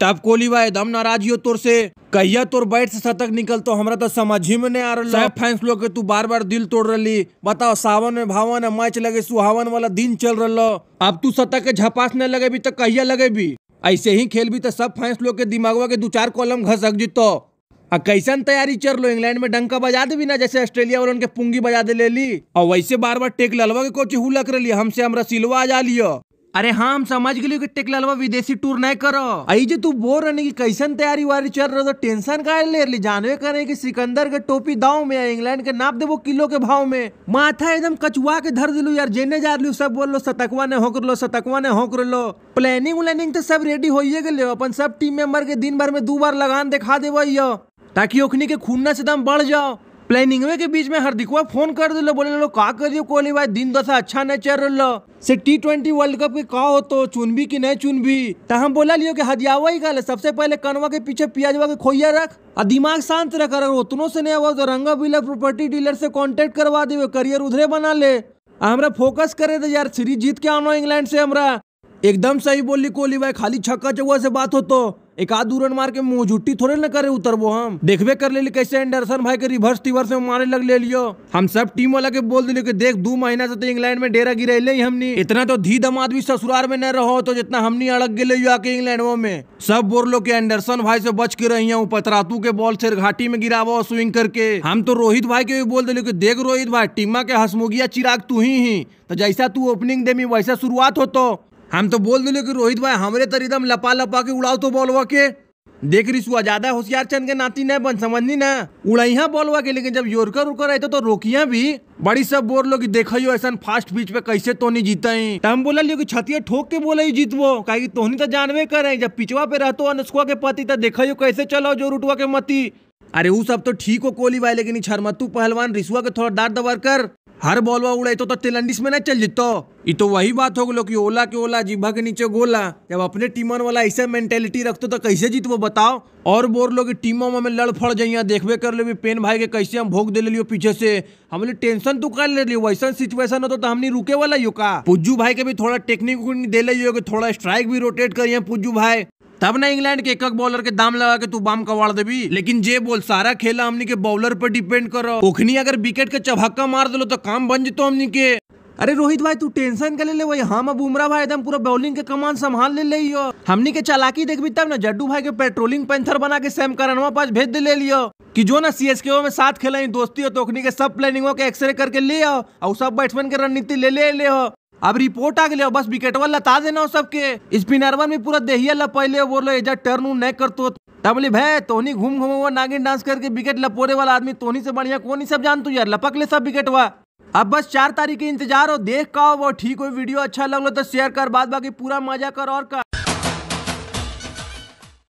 तब कोली भाई एकदम नाराज हो तोर से कहिया तोर बैठ से शतक निकल तो हमारा तो समझ ही में नहीं आ रहा है फैंस लोग के तू बार बार दिल तोड़ रही बताओ सावन में भावन है मैच लगे सुहावन वाला दिन चल रहा अब तू शतक के झपास लगे लगेबी तो कहिया लगेबी ऐसे ही खेल भी तो सब फैंस लोग के दिमागवा के दो चार कॉलम घसक जीतो आ कैसन तैयारी चल लो इंग्लैंड में डंका बजा दे भी ना जैसे ऑस्ट्रेलिया वालों के पुंगी बजा दे ले ली और वैसे बार बार टेक ललवा के कोची हुलक रही हमसे हमारा सिलवा आ जा लियो अरे हाँ हम समझ गए कि टेकलवा विदेशी टूर नहीं करो आई जे तू बोल रहे की कैसन तैयारी वारी चल रहा था तो टेंशन का ले रही जानवे करे की सिकंदर के टोपी दाव में इंग्लैंड के नाप देवो किलो के भाव में माथा एकदम कचुआ के धर दिलू यार जेने जा रही सब बोल लो सतकवा ने होकर लो सतकवा ने होकर लो प्लानिंग व्लानिंग तो सब रेडी हो गए अपन सब टीम मेंबर के दिन भर में दो बार लगान दिखा देव ताकि ओखनी के खूनना से दम बढ़ जाओ प्लानिंगवे के बीच में हार्दिकवा फोन कर दिलो बोले लो का करियो कोहली भाई दिन दशा तो अच्छा नहीं चल रहा से टी ट्वेंटी वर्ल्ड कप के का हो तो चुन भी की नहीं चुन भी तो हम बोला लियो कि हदियावा ही कल सबसे पहले कनवा के पीछे पियाजवा के खोइया रख और दिमाग शांत रख अगर उतनों से नहीं हुआ तो रंगा बिलर प्रॉपर्टी डीलर से कॉन्टेक्ट करवा दे करियर उधरे बना ले हमारा फोकस करे थे यार सीरीज जीत के आना इंग्लैंड से हमारा एकदम सही बोली कोहली भाई खाली छक्का चौवा से बात हो तो एक आध रन मार के मुंह झुट्टी थोड़े न करे उतरबो हम देखे कर ली कैसे एंडरसन भाई के रिवर्स तिवर्स में मारे लग ले लियो हम सब टीम वाला के बोल दिलियो कि देख दो महीना से तो इंग्लैंड में डेरा ले हमनी इतना तो धी दम आदमी ससुराल में न रहो तो जितना हमनी अड़क गए आके इंग्लैंड में सब लो की एंडरसन भाई से बच के रही हूँ पतरातू के बॉल से घाटी में गिराव स्विंग करके हम तो रोहित भाई के भी बोल दिलियो की देख रोहित भाई टीमा के हसमुगिया चिराग तू ही तो जैसा तू ओपनिंग देमी वैसा शुरुआत हो तो हम तो बोल दिले कि रोहित भाई हमरे तर एकदम लपा लपा के उड़ाओ तो बॉलवा के देख सुहा ज्यादा होशियार चंद के नाती नहीं बन समझनी ना उड़ाइया बॉलवा के लेकिन जब योरकर उड़कर आए तो, तो रोकिया भी बड़ी सब बोल लो की देखो ऐसा फास्ट बीच पे कैसे तो नहीं जीता ही हम बोला लियो कि छतिया ठोक के बोला ही जीतवो कहे की तोहनी तो जानवे करे जब पिछवा पे रहते अनुष्का के पति तो देखियो कैसे चलो जो उठवा के मती अरे वो सब तो ठीक हो कोहली भाई लेकिन छरमत्तू पहलवान रिसुआ के थोड़ा दार दबर कर हर वा उड़ाई तो, तो तेलंडिस में ना चल जीतो ये तो वही बात हो गलो कि ओला के ओला जिब्भा के नीचे गोला जब अपने टीमन वाला ऐसे मेंटेलिटी रखते तो कैसे जीत वो बताओ और बोर लो की टीमों में लड़ फड़ जाइया देखबे कर भी पेन भाई के कैसे हम भोग दे लियो पीछे से हमने टेंशन तो कर ले लियो वैसा सिचुएशन हो तो, तो हमने रुके वाला यू का पुज्जू भाई के भी थोड़ा टेक्निक दे लियो थोड़ा स्ट्राइक भी रोटेट करिए पुज्जू भाई तब ना इंग्लैंड के एक बॉलर के दाम लगा के तू बाम कवाड़ देवी लेकिन जे बोल सारा खेला हमनी के बॉलर पर डिपेंड करो ओखनी अगर विकेट के चभक्का मार दिलो तो काम बन जितो हमनी के अरे रोहित भाई तू टेंशन कर ले ले भाई हम हाँ, बुमरा भाई एकदम पूरा बॉलिंग के कमान संभाल ले ले हो हमनी के चालाकी देखबी तब ना जड्डू भाई के पेट्रोलिंग पैंथर बना के सैम करनवा पास भेज दे ले लियो कि जो ना सी में साथ खेला दोस्ती हो तो के सब प्लानिंगों के एक्सरे करके ले आओ और सब बैट्समैन के रणनीति ले ले ले हो अब रिपोर्ट आ गए बस वाल लता देना सबके वन भी पूरा देहिया पहले बोलो एजा टर्न उन्न नहीं करतो तब बोले भय तोहनी घूम घूम हुआ नागिन डांस करके विकेट लपोरे वाला आदमी तोहनी से बढ़िया कौन ही सब जान तू यार लपक ले सब विकेटवा अब बस चार तारीख के इंतजार हो देख का वो ठीक हो वीडियो अच्छा लग लो तो शेयर कर बाद बाकी पूरा मजा कर और का